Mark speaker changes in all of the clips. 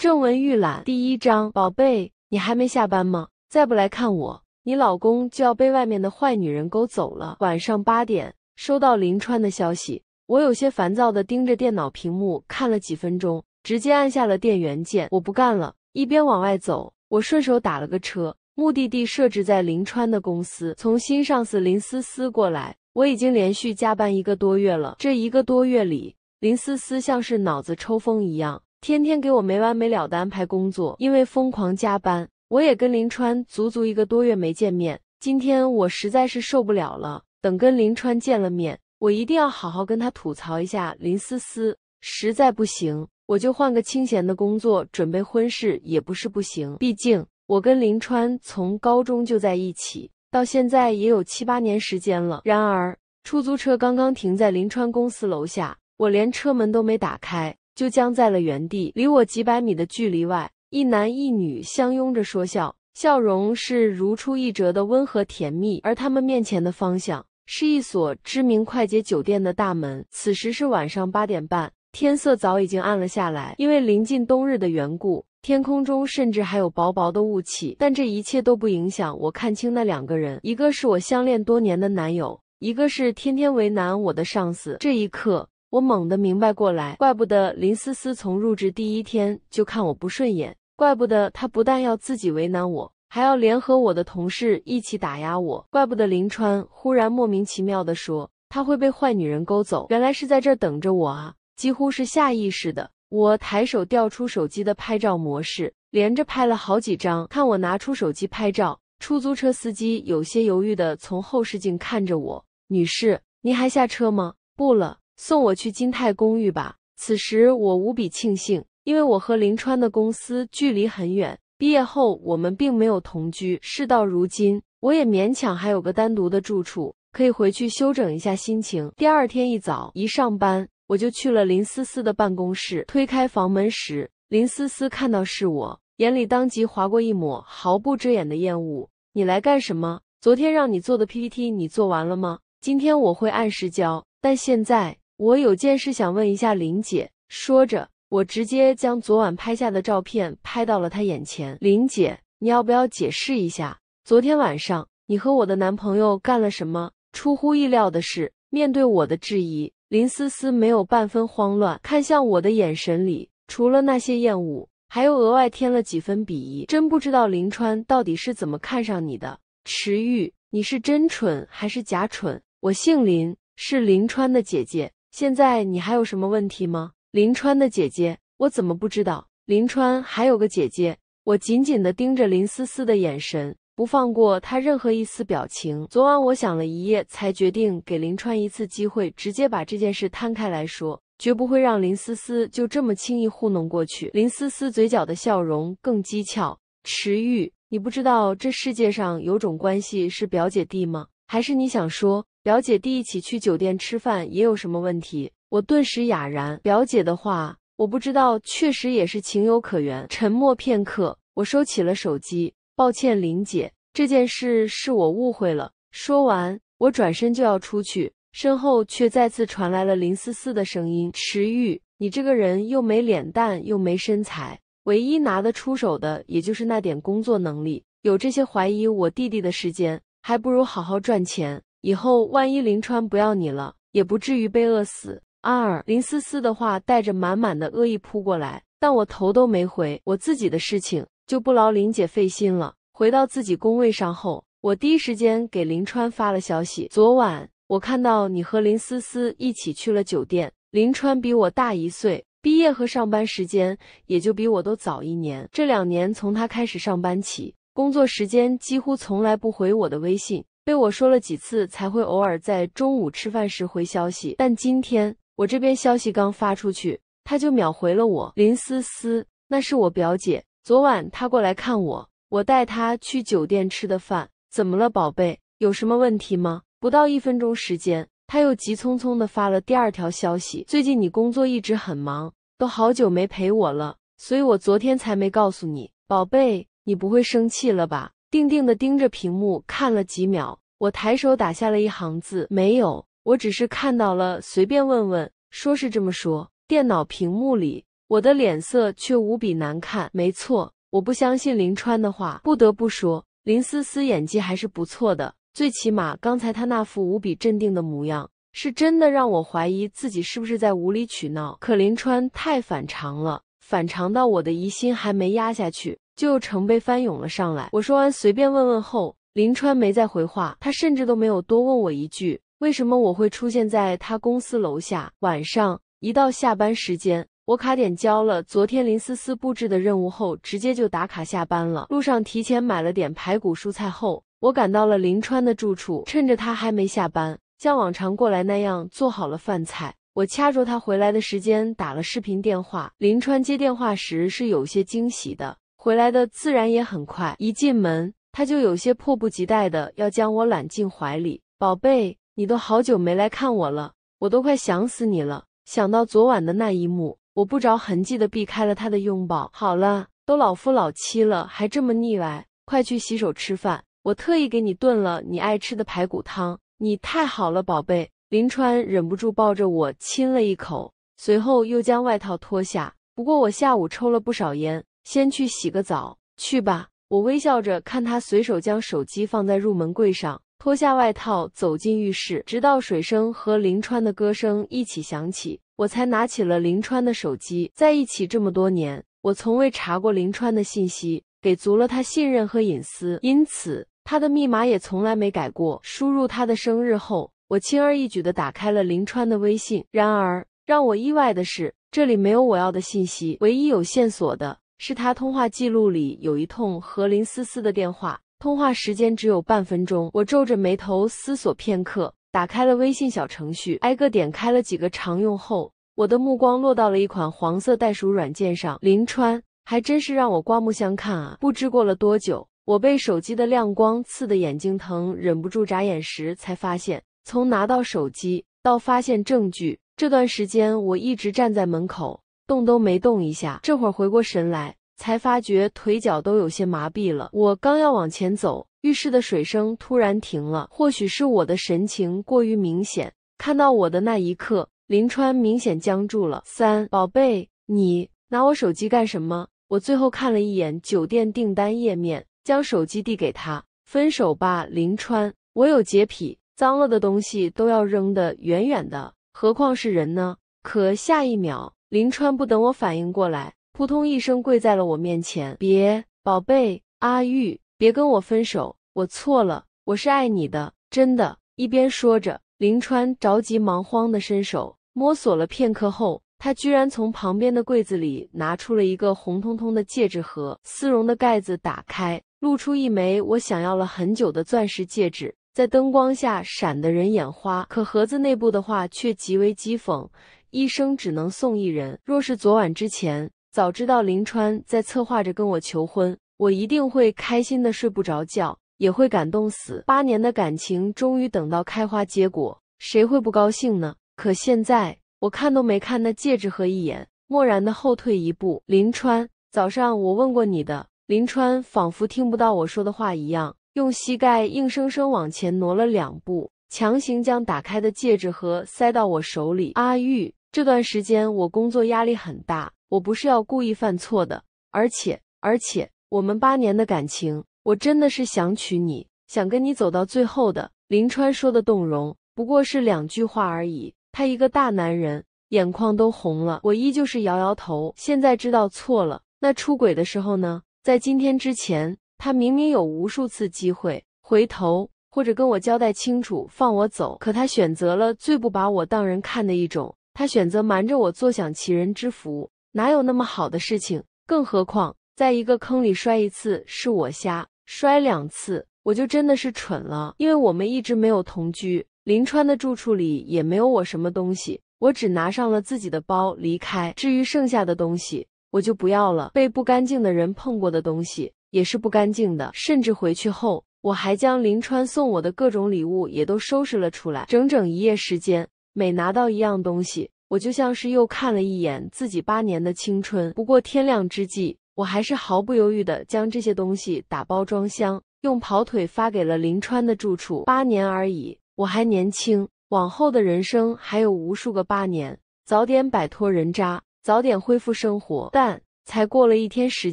Speaker 1: 正文预览第一章：宝贝，你还没下班吗？再不来看我，你老公就要被外面的坏女人勾走了。晚上八点，收到林川的消息，我有些烦躁的盯着电脑屏幕看了几分钟，直接按下了电源键，我不干了。一边往外走，我顺手打了个车，目的地设置在林川的公司，从新上司林思思过来。我已经连续加班一个多月了，这一个多月里，林思思像是脑子抽风一样。天天给我没完没了的安排工作，因为疯狂加班，我也跟林川足足一个多月没见面。今天我实在是受不了了，等跟林川见了面，我一定要好好跟他吐槽一下林思思。实在不行，我就换个清闲的工作，准备婚事也不是不行。毕竟我跟林川从高中就在一起，到现在也有七八年时间了。然而，出租车刚刚停在林川公司楼下，我连车门都没打开。就僵在了原地，离我几百米的距离外，一男一女相拥着说笑，笑容是如出一辙的温和甜蜜。而他们面前的方向是一所知名快捷酒店的大门。此时是晚上八点半，天色早已经暗了下来。因为临近冬日的缘故，天空中甚至还有薄薄的雾气。但这一切都不影响我看清那两个人：一个是我相恋多年的男友，一个是天天为难我的上司。这一刻。我猛地明白过来，怪不得林思思从入职第一天就看我不顺眼，怪不得她不但要自己为难我，还要联合我的同事一起打压我，怪不得林川忽然莫名其妙的说他会被坏女人勾走，原来是在这等着我啊！几乎是下意识的，我抬手调出手机的拍照模式，连着拍了好几张。看我拿出手机拍照，出租车司机有些犹豫的从后视镜看着我：“女士，您还下车吗？”“不了。”送我去金泰公寓吧。此时我无比庆幸，因为我和林川的公司距离很远。毕业后我们并没有同居，事到如今，我也勉强还有个单独的住处，可以回去休整一下心情。第二天一早一上班，我就去了林思思的办公室。推开房门时，林思思看到是我，眼里当即划过一抹毫不遮掩的厌恶。你来干什么？昨天让你做的 PPT 你做完了吗？今天我会按时交，但现在。我有件事想问一下林姐，说着，我直接将昨晚拍下的照片拍到了她眼前。林姐，你要不要解释一下昨天晚上你和我的男朋友干了什么出乎意料的是，面对我的质疑，林思思没有半分慌乱，看向我的眼神里除了那些厌恶，还有额外添了几分鄙夷。真不知道林川到底是怎么看上你的，池玉，你是真蠢还是假蠢？我姓林，是林川的姐姐。现在你还有什么问题吗？林川的姐姐，我怎么不知道？林川还有个姐姐，我紧紧的盯着林思思的眼神，不放过她任何一丝表情。昨晚我想了一夜，才决定给林川一次机会，直接把这件事摊开来说，绝不会让林思思就这么轻易糊弄过去。林思思嘴角的笑容更讥诮。池玉，你不知道这世界上有种关系是表姐弟吗？还是你想说？表姐弟一起去酒店吃饭，也有什么问题？我顿时哑然。表姐的话，我不知道，确实也是情有可原。沉默片刻，我收起了手机。抱歉，林姐，这件事是我误会了。说完，我转身就要出去，身后却再次传来了林思思的声音：“池玉，你这个人又没脸蛋，又没身材，唯一拿得出手的也就是那点工作能力。有这些怀疑我弟弟的时间，还不如好好赚钱。”以后万一林川不要你了，也不至于被饿死。二林思思的话带着满满的恶意扑过来，但我头都没回，我自己的事情就不劳林姐费心了。回到自己工位上后，我第一时间给林川发了消息。昨晚我看到你和林思思一起去了酒店。林川比我大一岁，毕业和上班时间也就比我都早一年。这两年从他开始上班起，工作时间几乎从来不回我的微信。被我说了几次才会偶尔在中午吃饭时回消息，但今天我这边消息刚发出去，他就秒回了我。林思思，那是我表姐，昨晚她过来看我，我带她去酒店吃的饭。怎么了，宝贝？有什么问题吗？不到一分钟时间，他又急匆匆的发了第二条消息：最近你工作一直很忙，都好久没陪我了，所以我昨天才没告诉你，宝贝，你不会生气了吧？定定的盯着屏幕看了几秒，我抬手打下了一行字：没有，我只是看到了，随便问问。说是这么说，电脑屏幕里我的脸色却无比难看。没错，我不相信林川的话。不得不说，林思思演技还是不错的，最起码刚才她那副无比镇定的模样，是真的让我怀疑自己是不是在无理取闹。可林川太反常了，反常到我的疑心还没压下去。就成倍翻涌了上来。我说完随便问问后，林川没再回话，他甚至都没有多问我一句为什么我会出现在他公司楼下。晚上一到下班时间，我卡点交了昨天林思思布置的任务后，直接就打卡下班了。路上提前买了点排骨蔬菜后，我赶到了林川的住处，趁着他还没下班，像往常过来那样做好了饭菜。我掐着他回来的时间打了视频电话，林川接电话时是有些惊喜的。回来的自然也很快，一进门他就有些迫不及待的要将我揽进怀里。宝贝，你都好久没来看我了，我都快想死你了。想到昨晚的那一幕，我不着痕迹的避开了他的拥抱。好了，都老夫老妻了，还这么腻歪，快去洗手吃饭。我特意给你炖了你爱吃的排骨汤。你太好了，宝贝。林川忍不住抱着我亲了一口，随后又将外套脱下。不过我下午抽了不少烟。先去洗个澡去吧，我微笑着看他随手将手机放在入门柜上，脱下外套走进浴室，直到水声和林川的歌声一起响起，我才拿起了林川的手机。在一起这么多年，我从未查过林川的信息，给足了他信任和隐私，因此他的密码也从来没改过。输入他的生日后，我轻而易举地打开了林川的微信。然而让我意外的是，这里没有我要的信息，唯一有线索的。是他通话记录里有一通和林思思的电话，通话时间只有半分钟。我皱着眉头思索片刻，打开了微信小程序，挨个点开了几个常用后，我的目光落到了一款黄色袋鼠软件上。林川还真是让我刮目相看啊！不知过了多久，我被手机的亮光刺得眼睛疼，忍不住眨眼时，才发现从拿到手机到发现证据这段时间，我一直站在门口。动都没动一下，这会儿回过神来，才发觉腿脚都有些麻痹了。我刚要往前走，浴室的水声突然停了。或许是我的神情过于明显，看到我的那一刻，林川明显僵住了。三宝贝，你拿我手机干什么？我最后看了一眼酒店订单页面，将手机递给他。分手吧，林川，我有洁癖，脏了的东西都要扔得远远的，何况是人呢？可下一秒。林川不等我反应过来，扑通一声跪在了我面前。别，宝贝阿玉，别跟我分手，我错了，我是爱你的，真的。一边说着，林川着急忙慌地伸手摸索了片刻后，他居然从旁边的柜子里拿出了一个红彤彤的戒指盒，丝绒的盖子打开，露出一枚我想要了很久的钻石戒指，在灯光下闪得人眼花。可盒子内部的话却极为讥讽。一生只能送一人。若是昨晚之前，早知道林川在策划着跟我求婚，我一定会开心的睡不着觉，也会感动死。八年的感情终于等到开花结果，谁会不高兴呢？可现在，我看都没看那戒指盒一眼，漠然的后退一步。林川，早上我问过你的。林川仿佛听不到我说的话一样，用膝盖硬生生往前挪了两步，强行将打开的戒指盒塞到我手里。阿玉。这段时间我工作压力很大，我不是要故意犯错的，而且而且我们八年的感情，我真的是想娶你，想跟你走到最后的。林川说的动容不过是两句话而已，他一个大男人眼眶都红了，我依旧是摇摇头。现在知道错了，那出轨的时候呢？在今天之前，他明明有无数次机会回头或者跟我交代清楚，放我走，可他选择了最不把我当人看的一种。他选择瞒着我坐享其人之福，哪有那么好的事情？更何况在一个坑里摔一次是我瞎，摔两次我就真的是蠢了。因为我们一直没有同居，林川的住处里也没有我什么东西，我只拿上了自己的包离开。至于剩下的东西，我就不要了。被不干净的人碰过的东西也是不干净的，甚至回去后，我还将林川送我的各种礼物也都收拾了出来，整整一夜时间。每拿到一样东西，我就像是又看了一眼自己八年的青春。不过天亮之际，我还是毫不犹豫的将这些东西打包装箱，用跑腿发给了林川的住处。八年而已，我还年轻，往后的人生还有无数个八年。早点摆脱人渣，早点恢复生活。但才过了一天时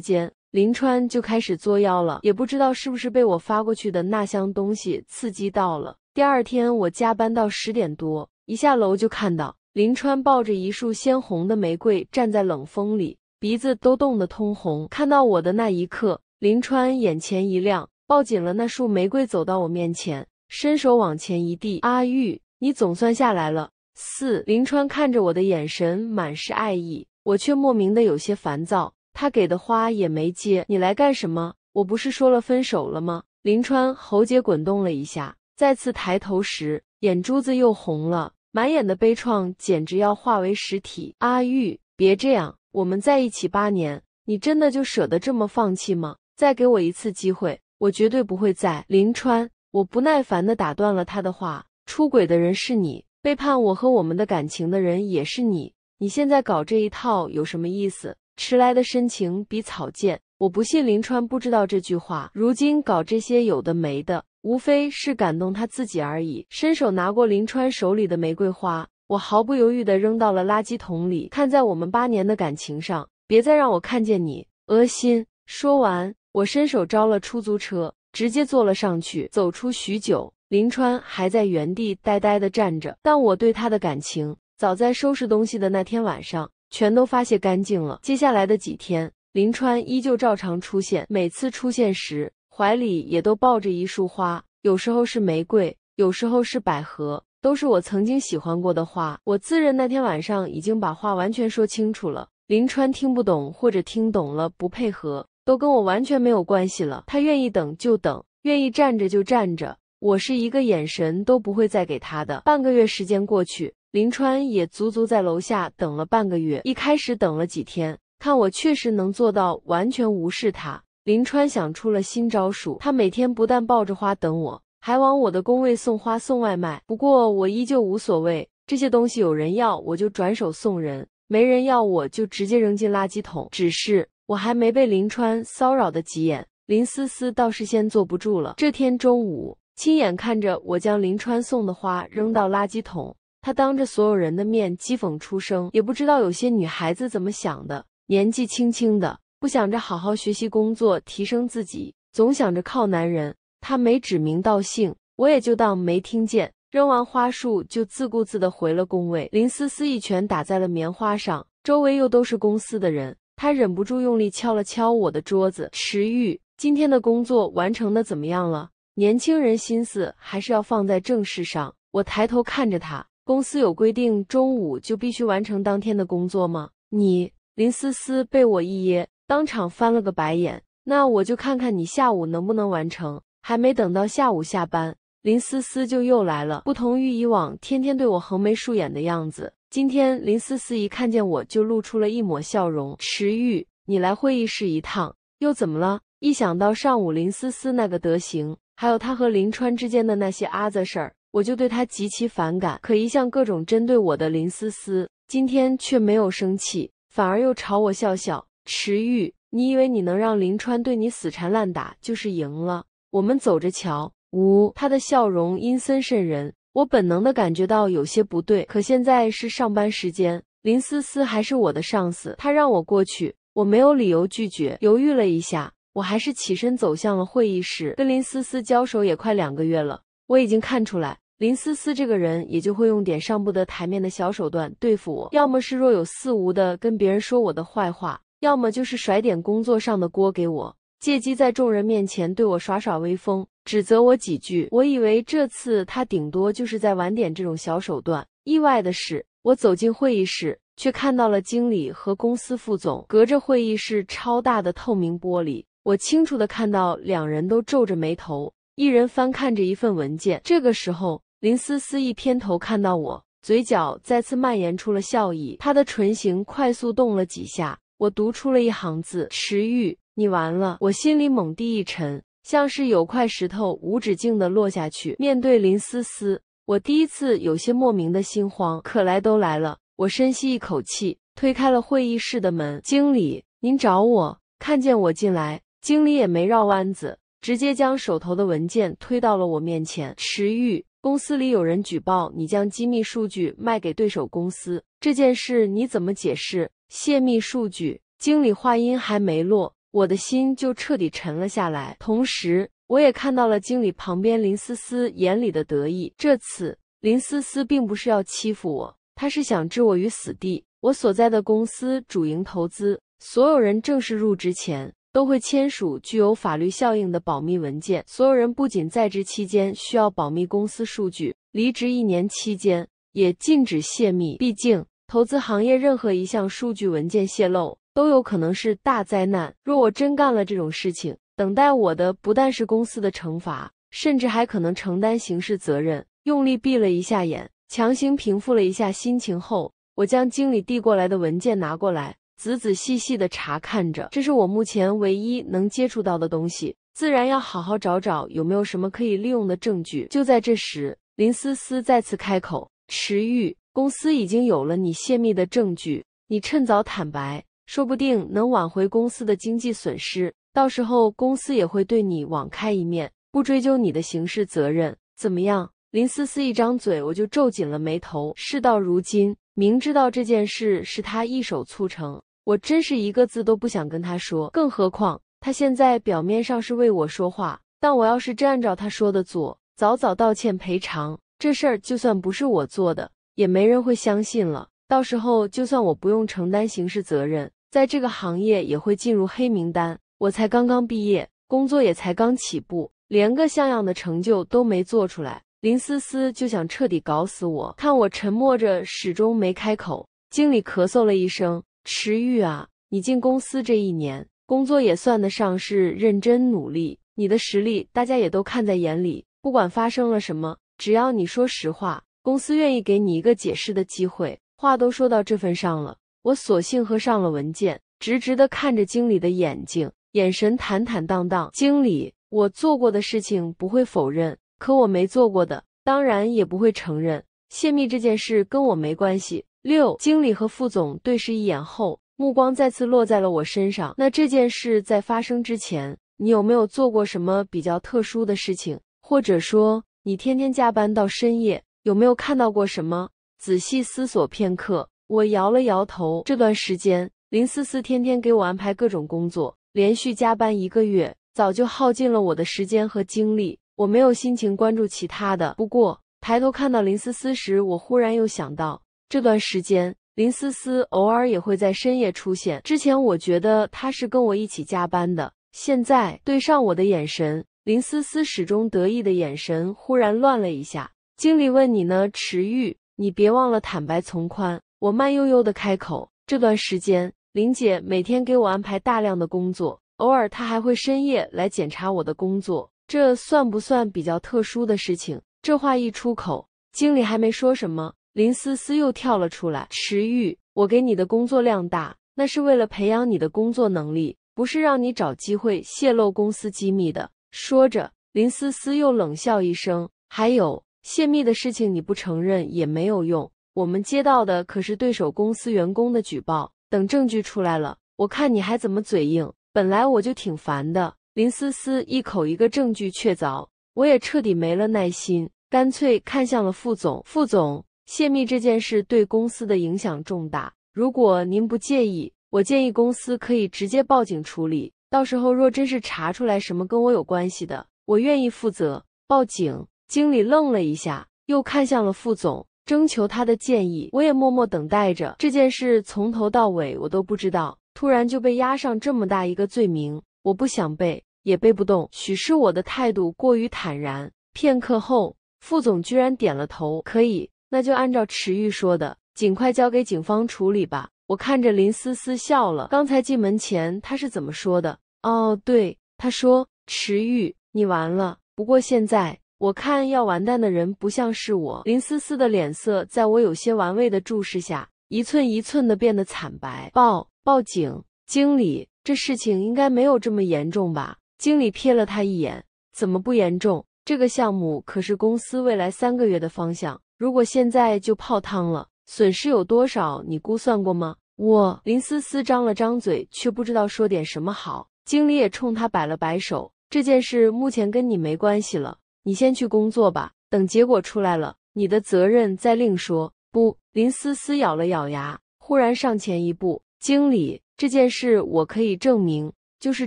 Speaker 1: 间，林川就开始作妖了。也不知道是不是被我发过去的那箱东西刺激到了。第二天我加班到十点多。一下楼就看到林川抱着一束鲜红的玫瑰站在冷风里，鼻子都冻得通红。看到我的那一刻，林川眼前一亮，抱紧了那束玫瑰，走到我面前，伸手往前一递：“阿玉，你总算下来了。”四林川看着我的眼神满是爱意，我却莫名的有些烦躁。他给的花也没接，你来干什么？我不是说了分手了吗？林川喉结滚动了一下，再次抬头时，眼珠子又红了。满眼的悲怆，简直要化为实体。阿玉，别这样，我们在一起八年，你真的就舍得这么放弃吗？再给我一次机会，我绝对不会在。林川，我不耐烦的打断了他的话：“出轨的人是你，背叛我和我们的感情的人也是你。你现在搞这一套有什么意思？迟来的深情比草贱。我不信林川不知道这句话。如今搞这些有的没的。”无非是感动他自己而已。伸手拿过林川手里的玫瑰花，我毫不犹豫的扔到了垃圾桶里。看在我们八年的感情上，别再让我看见你，恶心！说完，我伸手招了出租车，直接坐了上去。走出许久，林川还在原地呆呆的站着。但我对他的感情，早在收拾东西的那天晚上，全都发泄干净了。接下来的几天，林川依旧照常出现，每次出现时。怀里也都抱着一束花，有时候是玫瑰，有时候是百合，都是我曾经喜欢过的花。我自认那天晚上已经把话完全说清楚了。林川听不懂，或者听懂了不配合，都跟我完全没有关系了。他愿意等就等，愿意站着就站着，我是一个眼神都不会再给他的。半个月时间过去，林川也足足在楼下等了半个月。一开始等了几天，看我确实能做到完全无视他。林川想出了新招数，他每天不但抱着花等我，还往我的工位送花送外卖。不过我依旧无所谓，这些东西有人要我就转手送人，没人要我就直接扔进垃圾桶。只是我还没被林川骚扰的急眼，林思思倒是先坐不住了。这天中午，亲眼看着我将林川送的花扔到垃圾桶，他当着所有人的面讥讽出声：“也不知道有些女孩子怎么想的，年纪轻轻的。”不想着好好学习工作提升自己，总想着靠男人。他没指名道姓，我也就当没听见。扔完花束就自顾自的回了工位。林思思一拳打在了棉花上，周围又都是公司的人，他忍不住用力敲了敲我的桌子。池玉，今天的工作完成的怎么样了？年轻人心思还是要放在正事上。我抬头看着他，公司有规定中午就必须完成当天的工作吗？你，林思思被我一噎。当场翻了个白眼，那我就看看你下午能不能完成。还没等到下午下班，林思思就又来了。不同于以往天天对我横眉竖眼的样子，今天林思思一看见我就露出了一抹笑容。池玉，你来会议室一趟。又怎么了？一想到上午林思思那个德行，还有她和林川之间的那些阿子事儿，我就对她极其反感。可一向各种针对我的林思思，今天却没有生气，反而又朝我笑笑。池玉，你以为你能让林川对你死缠烂打就是赢了？我们走着瞧。呜，他的笑容阴森渗人，我本能的感觉到有些不对。可现在是上班时间，林思思还是我的上司，他让我过去，我没有理由拒绝。犹豫了一下，我还是起身走向了会议室。跟林思思交手也快两个月了，我已经看出来，林思思这个人也就会用点上不得台面的小手段对付我，要么是若有似无的跟别人说我的坏话。要么就是甩点工作上的锅给我，借机在众人面前对我耍耍威风，指责我几句。我以为这次他顶多就是在玩点这种小手段。意外的是，我走进会议室，却看到了经理和公司副总隔着会议室超大的透明玻璃。我清楚的看到，两人都皱着眉头，一人翻看着一份文件。这个时候，林思思一偏头看到我，嘴角再次蔓延出了笑意，她的唇形快速动了几下。我读出了一行字：“池玉，你完了！”我心里猛地一沉，像是有块石头无止境的落下去。面对林思思，我第一次有些莫名的心慌。可来都来了，我深吸一口气，推开了会议室的门。“经理，您找我？”看见我进来，经理也没绕弯子，直接将手头的文件推到了我面前。“池玉，公司里有人举报你将机密数据卖给对手公司，这件事你怎么解释？”泄密数据，经理话音还没落，我的心就彻底沉了下来。同时，我也看到了经理旁边林思思眼里的得意。这次林思思并不是要欺负我，她是想置我于死地。我所在的公司主营投资，所有人正式入职前都会签署具有法律效应的保密文件。所有人不仅在职期间需要保密公司数据，离职一年期间也禁止泄密。毕竟。投资行业任何一项数据文件泄露都有可能是大灾难。若我真干了这种事情，等待我的不但是公司的惩罚，甚至还可能承担刑事责任。用力闭了一下眼，强行平复了一下心情后，我将经理递过来的文件拿过来，仔仔细细地查看着。这是我目前唯一能接触到的东西，自然要好好找找有没有什么可以利用的证据。就在这时，林思思再次开口：“池玉。”公司已经有了你泄密的证据，你趁早坦白，说不定能挽回公司的经济损失。到时候公司也会对你网开一面，不追究你的刑事责任。怎么样？林思思一张嘴，我就皱紧了眉头。事到如今，明知道这件事是他一手促成，我真是一个字都不想跟他说。更何况他现在表面上是为我说话，但我要是真按照他说的做，早早道歉赔偿，这事儿就算不是我做的。也没人会相信了。到时候就算我不用承担刑事责任，在这个行业也会进入黑名单。我才刚刚毕业，工作也才刚起步，连个像样的成就都没做出来。林思思就想彻底搞死我。看我沉默着，始终没开口。经理咳嗽了一声：“池玉啊，你进公司这一年，工作也算得上是认真努力。你的实力大家也都看在眼里。不管发生了什么，只要你说实话。”公司愿意给你一个解释的机会，话都说到这份上了，我索性合上了文件，直直的看着经理的眼睛，眼神坦坦荡荡。经理，我做过的事情不会否认，可我没做过的，当然也不会承认。泄密这件事跟我没关系。六经理和副总对视一眼后，目光再次落在了我身上。那这件事在发生之前，你有没有做过什么比较特殊的事情？或者说，你天天加班到深夜？有没有看到过什么？仔细思索片刻，我摇了摇头。这段时间，林思思天天给我安排各种工作，连续加班一个月，早就耗尽了我的时间和精力，我没有心情关注其他的。不过，抬头看到林思思时，我忽然又想到，这段时间林思思偶尔也会在深夜出现。之前我觉得她是跟我一起加班的，现在对上我的眼神，林思思始终得意的眼神忽然乱了一下。经理问你呢，池玉，你别忘了坦白从宽。我慢悠悠的开口，这段时间林姐每天给我安排大量的工作，偶尔她还会深夜来检查我的工作，这算不算比较特殊的事情？这话一出口，经理还没说什么，林思思又跳了出来。池玉，我给你的工作量大，那是为了培养你的工作能力，不是让你找机会泄露公司机密的。说着，林思思又冷笑一声，还有。泄密的事情你不承认也没有用，我们接到的可是对手公司员工的举报。等证据出来了，我看你还怎么嘴硬。本来我就挺烦的，林思思一口一个证据确凿，我也彻底没了耐心，干脆看向了副总。副总，泄密这件事对公司的影响重大，如果您不介意，我建议公司可以直接报警处理。到时候若真是查出来什么跟我有关系的，我愿意负责。报警。经理愣了一下，又看向了副总，征求他的建议。我也默默等待着这件事，从头到尾我都不知道，突然就被压上这么大一个罪名，我不想背，也背不动。许是我的态度过于坦然。片刻后，副总居然点了头，可以，那就按照池玉说的，尽快交给警方处理吧。我看着林思思笑了。刚才进门前他是怎么说的？哦，对，他说池玉，你完了。不过现在。我看要完蛋的人不像是我。林思思的脸色在我有些玩味的注视下，一寸一寸的变得惨白。报报警！经理，这事情应该没有这么严重吧？经理瞥了他一眼：“怎么不严重？这个项目可是公司未来三个月的方向，如果现在就泡汤了，损失有多少？你估算过吗？”我林思思张了张嘴，却不知道说点什么好。经理也冲他摆了摆手：“这件事目前跟你没关系了。”你先去工作吧，等结果出来了，你的责任再另说。不，林思思咬了咬牙，忽然上前一步：“经理，这件事我可以证明，就是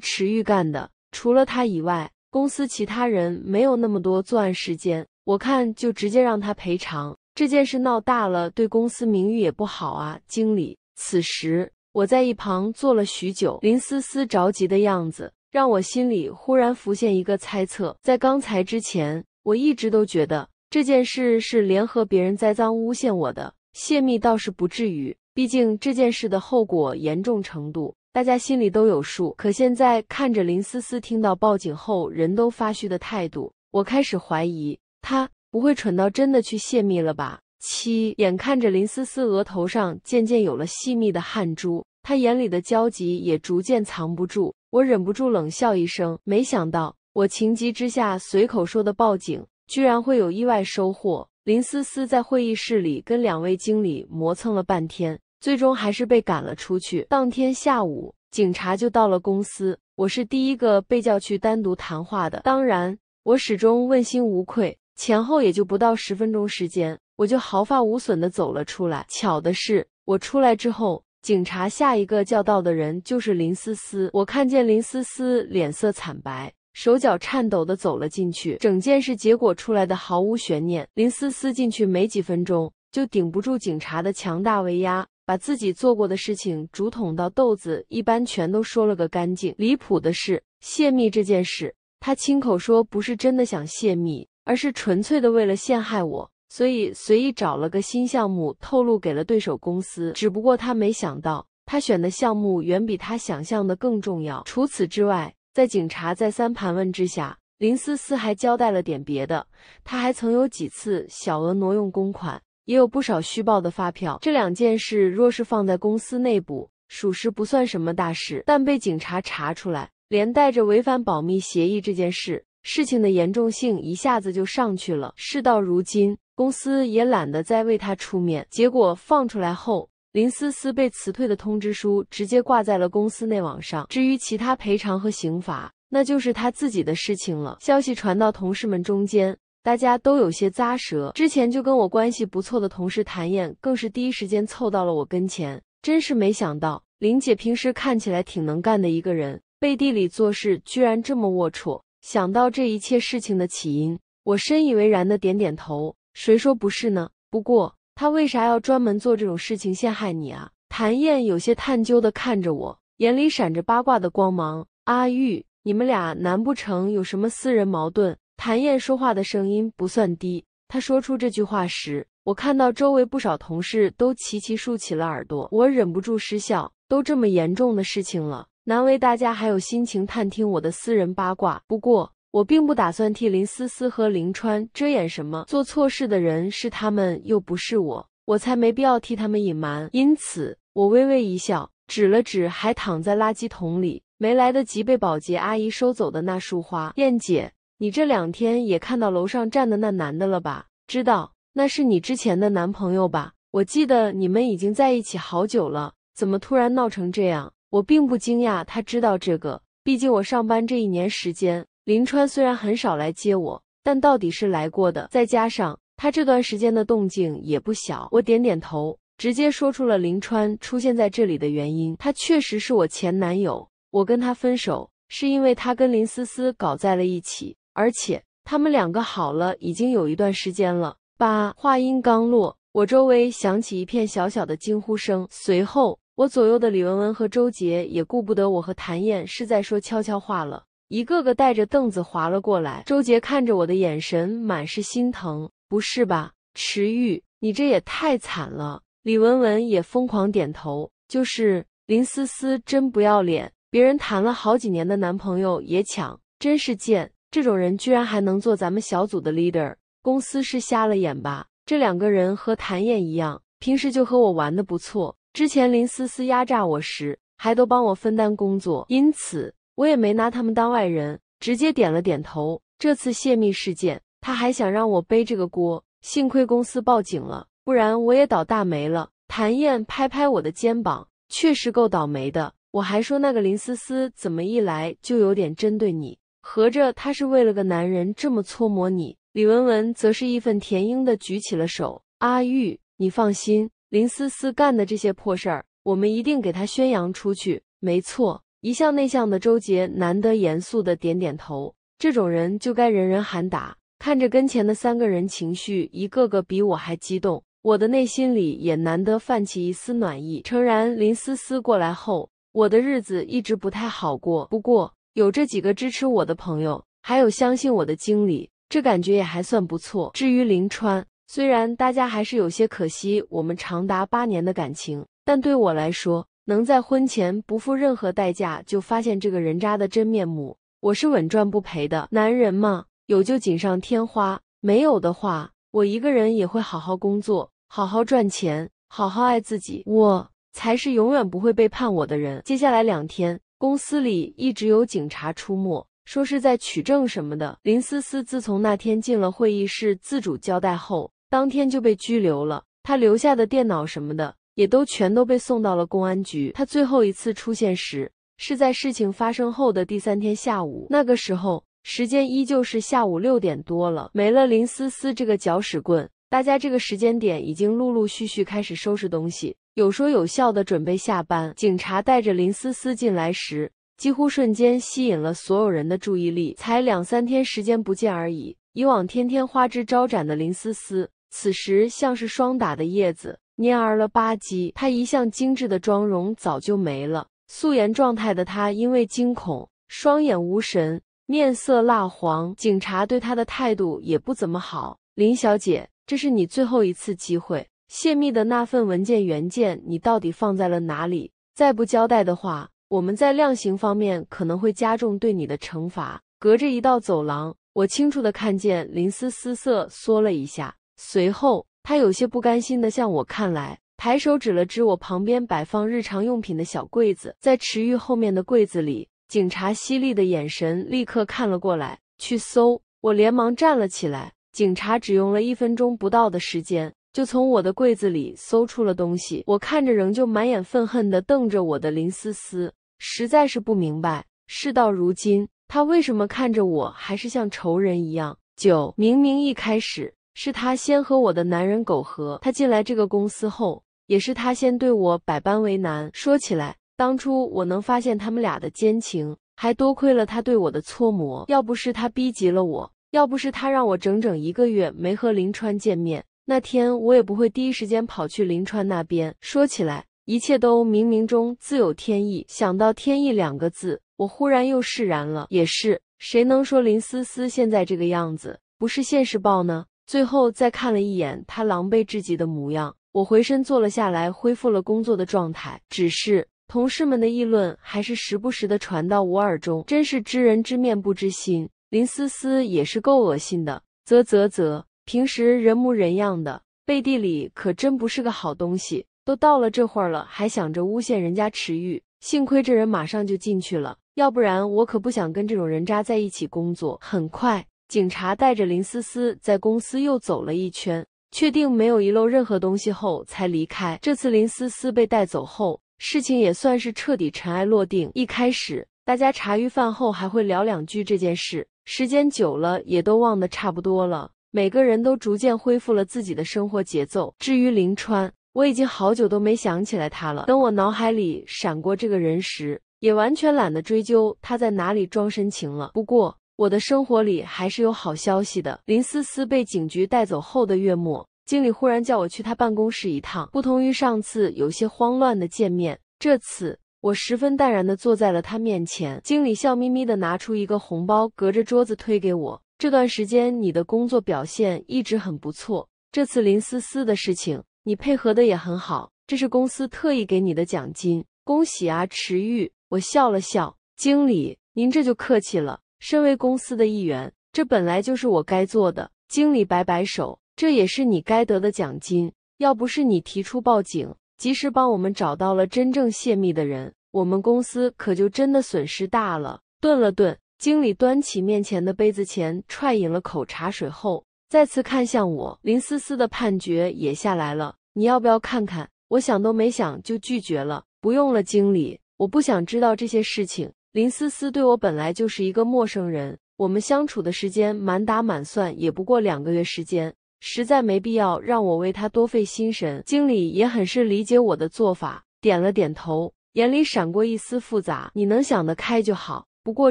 Speaker 1: 池玉干的。除了他以外，公司其他人没有那么多作案时间。我看就直接让他赔偿。这件事闹大了，对公司名誉也不好啊。”经理，此时我在一旁坐了许久，林思思着急的样子。让我心里忽然浮现一个猜测，在刚才之前，我一直都觉得这件事是联合别人栽赃诬陷我的，泄密倒是不至于，毕竟这件事的后果严重程度大家心里都有数。可现在看着林思思听到报警后人都发虚的态度，我开始怀疑她不会蠢到真的去泄密了吧？七，眼看着林思思额头上渐渐有了细密的汗珠，她眼里的焦急也逐渐藏不住。我忍不住冷笑一声，没想到我情急之下随口说的报警，居然会有意外收获。林思思在会议室里跟两位经理磨蹭了半天，最终还是被赶了出去。当天下午，警察就到了公司，我是第一个被叫去单独谈话的。当然，我始终问心无愧，前后也就不到十分钟时间，我就毫发无损的走了出来。巧的是，我出来之后。警察下一个叫到的人就是林思思。我看见林思思脸色惨白，手脚颤抖的走了进去。整件事结果出来的毫无悬念。林思思进去没几分钟，就顶不住警察的强大威压，把自己做过的事情竹筒倒豆子一般全都说了个干净。离谱的是，泄密这件事，他亲口说不是真的想泄密，而是纯粹的为了陷害我。所以随意找了个新项目，透露给了对手公司。只不过他没想到，他选的项目远比他想象的更重要。除此之外，在警察再三盘问之下，林思思还交代了点别的。他还曾有几次小额挪用公款，也有不少虚报的发票。这两件事若是放在公司内部，属实不算什么大事。但被警察查出来，连带着违反保密协议这件事，事情的严重性一下子就上去了。事到如今。公司也懒得再为他出面，结果放出来后，林思思被辞退的通知书直接挂在了公司内网上。至于其他赔偿和刑罚，那就是他自己的事情了。消息传到同事们中间，大家都有些咂舌。之前就跟我关系不错的同事谭燕，更是第一时间凑到了我跟前。真是没想到，林姐平时看起来挺能干的一个人，背地里做事居然这么龌龊。想到这一切事情的起因，我深以为然的点点头。谁说不是呢？不过他为啥要专门做这种事情陷害你啊？谭燕有些探究的看着我，眼里闪着八卦的光芒。阿玉，你们俩难不成有什么私人矛盾？谭燕说话的声音不算低，她说出这句话时，我看到周围不少同事都齐齐竖起了耳朵。我忍不住失笑，都这么严重的事情了，难为大家还有心情探听我的私人八卦。不过。我并不打算替林思思和林川遮掩什么，做错事的人是他们，又不是我，我才没必要替他们隐瞒。因此，我微微一笑，指了指还躺在垃圾桶里没来得及被保洁阿姨收走的那束花。燕姐，你这两天也看到楼上站的那男的了吧？知道那是你之前的男朋友吧？我记得你们已经在一起好久了，怎么突然闹成这样？我并不惊讶，他知道这个，毕竟我上班这一年时间。林川虽然很少来接我，但到底是来过的。再加上他这段时间的动静也不小，我点点头，直接说出了林川出现在这里的原因。他确实是我前男友，我跟他分手是因为他跟林思思搞在了一起，而且他们两个好了已经有一段时间了。八话音刚落，我周围响起一片小小的惊呼声，随后我左右的李文文和周杰也顾不得我和谭燕是在说悄悄话了。一个个带着凳子滑了过来。周杰看着我的眼神满是心疼，不是吧，池玉，你这也太惨了。李文文也疯狂点头，就是林思思真不要脸，别人谈了好几年的男朋友也抢，真是贱。这种人居然还能做咱们小组的 leader，公司是瞎了眼吧？这两个人和谭燕一样，平时就和我玩的不错。之前林思思压榨我时，还都帮我分担工作，因此。我也没拿他们当外人，直接点了点头。这次泄密事件，他还想让我背这个锅，幸亏公司报警了，不然我也倒大霉了。谭燕拍拍我的肩膀，确实够倒霉的。我还说那个林思思怎么一来就有点针对你，合着她是为了个男人这么搓磨你。李文文则是义愤填膺的举起了手：“阿玉，你放心，林思思干的这些破事儿，我们一定给她宣扬出去。”没错。一向内向的周杰难得严肃的点点头，这种人就该人人喊打。看着跟前的三个人情绪一个个比我还激动，我的内心里也难得泛起一丝暖意。诚然，林思思过来后，我的日子一直不太好过。不过有这几个支持我的朋友，还有相信我的经理，这感觉也还算不错。至于林川，虽然大家还是有些可惜我们长达八年的感情，但对我来说，能在婚前不付任何代价就发现这个人渣的真面目，我是稳赚不赔的男人嘛？有就锦上添花，没有的话，我一个人也会好好工作，好好赚钱，好好爱自己，我才是永远不会背叛我的人。接下来两天，公司里一直有警察出没，说是在取证什么的。林思思自从那天进了会议室自主交代后，当天就被拘留了。他留下的电脑什么的。也都全都被送到了公安局。他最后一次出现时，是在事情发生后的第三天下午。那个时候，时间依旧是下午六点多了。没了林思思这个搅屎棍，大家这个时间点已经陆陆续续开始收拾东西，有说有笑的准备下班。警察带着林思思进来时，几乎瞬间吸引了所有人的注意力。才两三天时间不见而已，以往天天花枝招展的林思思，此时像是霜打的叶子。蔫儿了吧唧，她一向精致的妆容早就没了，素颜状态的她因为惊恐，双眼无神，面色蜡黄。警察对她的态度也不怎么好。林小姐，这是你最后一次机会，泄密的那份文件原件你到底放在了哪里？再不交代的话，我们在量刑方面可能会加重对你的惩罚。隔着一道走廊，我清楚的看见林思思瑟缩了一下，随后。他有些不甘心的向我看来，抬手指了指我旁边摆放日常用品的小柜子，在池玉后面的柜子里，警察犀利的眼神立刻看了过来。去搜！我连忙站了起来。警察只用了一分钟不到的时间，就从我的柜子里搜出了东西。我看着仍旧满眼愤恨的瞪着我的林思思，实在是不明白，事到如今，他为什么看着我还是像仇人一样？九，明明一开始。是他先和我的男人苟合，他进来这个公司后，也是他先对我百般为难。说起来，当初我能发现他们俩的奸情，还多亏了他对我的搓磨。要不是他逼急了我，要不是他让我整整一个月没和林川见面，那天我也不会第一时间跑去林川那边。说起来，一切都冥冥中自有天意。想到“天意”两个字，我忽然又释然了。也是，谁能说林思思现在这个样子不是现实报呢？最后再看了一眼他狼狈至极的模样，我回身坐了下来，恢复了工作的状态。只是同事们的议论还是时不时的传到我耳中，真是知人知面不知心。林思思也是够恶心的，啧啧啧，平时人模人样的，背地里可真不是个好东西。都到了这会儿了，还想着诬陷人家池玉，幸亏这人马上就进去了，要不然我可不想跟这种人渣在一起工作。很快。警察带着林思思在公司又走了一圈，确定没有遗漏任何东西后才离开。这次林思思被带走后，事情也算是彻底尘埃落定。一开始大家茶余饭后还会聊两句这件事，时间久了也都忘得差不多了。每个人都逐渐恢复了自己的生活节奏。至于林川，我已经好久都没想起来他了。等我脑海里闪过这个人时，也完全懒得追究他在哪里装深情了。不过。我的生活里还是有好消息的。林思思被警局带走后的月末，经理忽然叫我去他办公室一趟。不同于上次有些慌乱的见面，这次我十分淡然地坐在了他面前。经理笑眯眯地拿出一个红包，隔着桌子推给我。这段时间你的工作表现一直很不错，这次林思思的事情你配合的也很好，这是公司特意给你的奖金，恭喜啊，池玉。我笑了笑。经理，您这就客气了。身为公司的一员，这本来就是我该做的。经理摆摆手，这也是你该得的奖金。要不是你提出报警，及时帮我们找到了真正泄密的人，我们公司可就真的损失大了。顿了顿，经理端起面前的杯子前，踹饮了口茶水后，再次看向我。林思思的判决也下来了，你要不要看看？我想都没想就拒绝了，不用了，经理，我不想知道这些事情。林思思对我本来就是一个陌生人，我们相处的时间满打满算也不过两个月时间，实在没必要让我为她多费心神。经理也很是理解我的做法，点了点头，眼里闪过一丝复杂。你能想得开就好。不过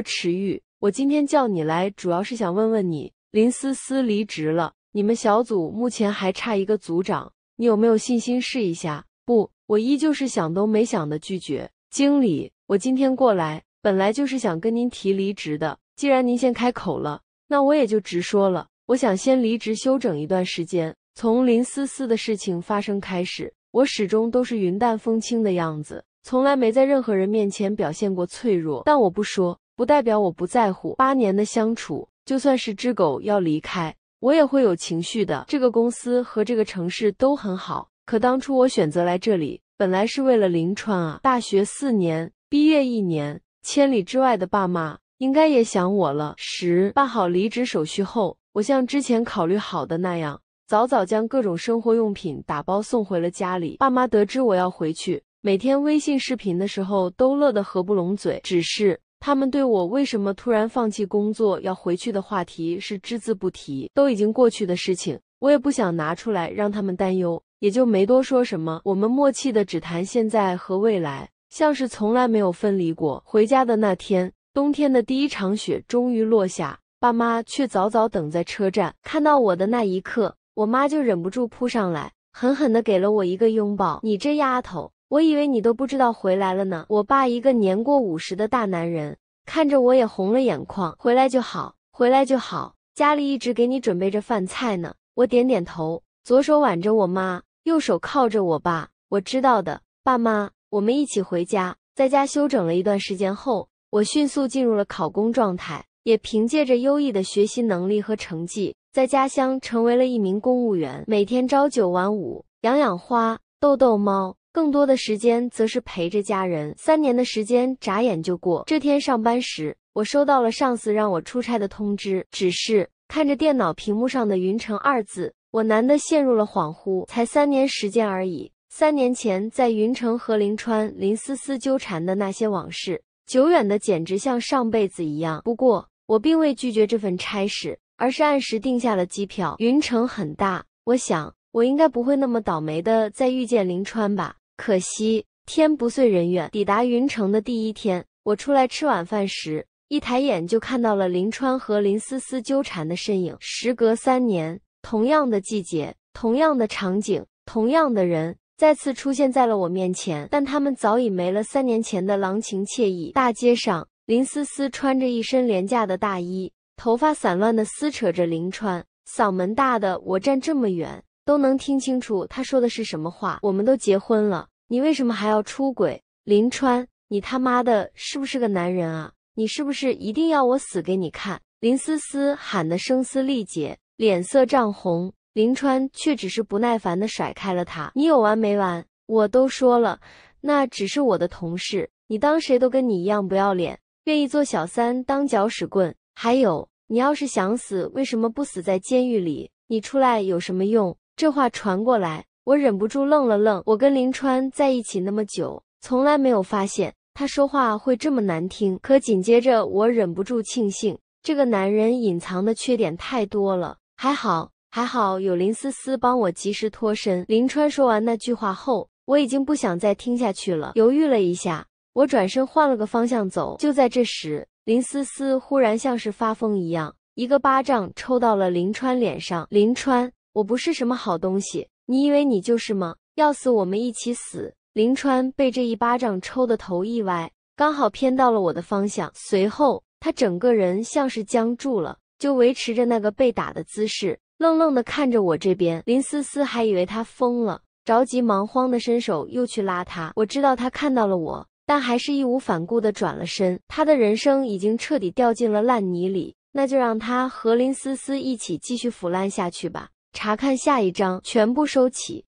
Speaker 1: 池玉，我今天叫你来，主要是想问问你，林思思离职了，你们小组目前还差一个组长，你有没有信心试一下？不，我依旧是想都没想的拒绝。经理，我今天过来。本来就是想跟您提离职的，既然您先开口了，那我也就直说了。我想先离职休整一段时间。从林思思的事情发生开始，我始终都是云淡风轻的样子，从来没在任何人面前表现过脆弱。但我不说，不代表我不在乎。八年的相处，就算是只狗要离开，我也会有情绪的。这个公司和这个城市都很好，可当初我选择来这里，本来是为了林川啊。大学四年，毕业一年。千里之外的爸妈应该也想我了。十办好离职手续后，我像之前考虑好的那样，早早将各种生活用品打包送回了家里。爸妈得知我要回去，每天微信视频的时候都乐得合不拢嘴。只是他们对我为什么突然放弃工作要回去的话题是只字不提，都已经过去的事情，我也不想拿出来让他们担忧，也就没多说什么。我们默契的只谈现在和未来。像是从来没有分离过。回家的那天，冬天的第一场雪终于落下，爸妈却早早等在车站。看到我的那一刻，我妈就忍不住扑上来，狠狠地给了我一个拥抱。你这丫头，我以为你都不知道回来了呢。我爸一个年过五十的大男人，看着我也红了眼眶。回来就好，回来就好，家里一直给你准备着饭菜呢。我点点头，左手挽着我妈，右手靠着我爸。我知道的，爸妈。我们一起回家，在家休整了一段时间后，我迅速进入了考公状态，也凭借着优异的学习能力和成绩，在家乡成为了一名公务员。每天朝九晚五，养养花，逗逗猫，更多的时间则是陪着家人。三年的时间眨眼就过。这天上班时，我收到了上司让我出差的通知。只是看着电脑屏幕上的“云城”二字，我难得陷入了恍惚。才三年时间而已。三年前，在云城和林川、林思思纠缠的那些往事，久远的简直像上辈子一样。不过，我并未拒绝这份差事，而是按时订下了机票。云城很大，我想我应该不会那么倒霉的再遇见林川吧。可惜天不遂人愿，抵达云城的第一天，我出来吃晚饭时，一抬眼就看到了林川和林思思纠缠的身影。时隔三年，同样的季节，同样的场景，同样的人。再次出现在了我面前，但他们早已没了三年前的郎情妾意。大街上，林思思穿着一身廉价的大衣，头发散乱的撕扯着林川，嗓门大的我站这么远都能听清楚他说的是什么话。我们都结婚了，你为什么还要出轨？林川，你他妈的是不是个男人啊？你是不是一定要我死给你看？林思思喊得声嘶力竭，脸色涨红。林川却只是不耐烦地甩开了他。你有完没完？我都说了，那只是我的同事。你当谁都跟你一样不要脸，愿意做小三当搅屎棍？还有，你要是想死，为什么不死在监狱里？你出来有什么用？这话传过来，我忍不住愣了愣。我跟林川在一起那么久，从来没有发现他说话会这么难听。可紧接着，我忍不住庆幸，这个男人隐藏的缺点太多了。还好。还好有林思思帮我及时脱身。林川说完那句话后，我已经不想再听下去了。犹豫了一下，我转身换了个方向走。就在这时，林思思忽然像是发疯一样，一个巴掌抽到了林川脸上。林川，我不是什么好东西，你以为你就是吗？要死我们一起死！林川被这一巴掌抽的头一歪，刚好偏到了我的方向。随后，他整个人像是僵住了，就维持着那个被打的姿势。愣愣地看着我这边，林思思还以为他疯了，着急忙慌的伸手又去拉他。我知道他看到了我，但还是义无反顾的转了身。他的人生已经彻底掉进了烂泥里，那就让他和林思思一起继续腐烂下去吧。查看下一章，全部收起。